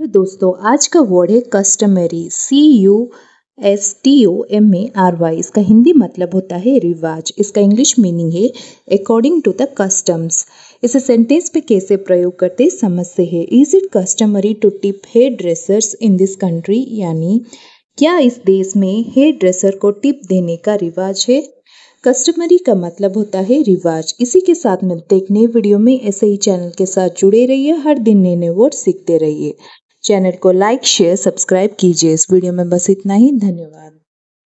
hello दोस्तों आज का वर्ड है customary C U S T O M A R Y इसका हिंदी मतलब होता है रिवाज इसका इंग्लिश मीनिंग है अकॉर्डिंग टू द कस्टम्स इसे सेंटेंस पे कैसे प्रयोग करते समझते हैं is it customary to tip hairdressers in this country यानी क्या इस देश में हेयर ड्रेसर को टिप देने का रिवाज है कस्टमरी का मतलब होता है रिवाज इसी के साथ मिलते एक नए वीडियो में ऐसे ही चैनल के साथ जुड़े रहिए हर दिन नए नए वर्ड सीखते रहिए चैनल को लाइक शेयर सब्सक्राइब कीजिए इस वीडियो में बस इतना ही धन्यवाद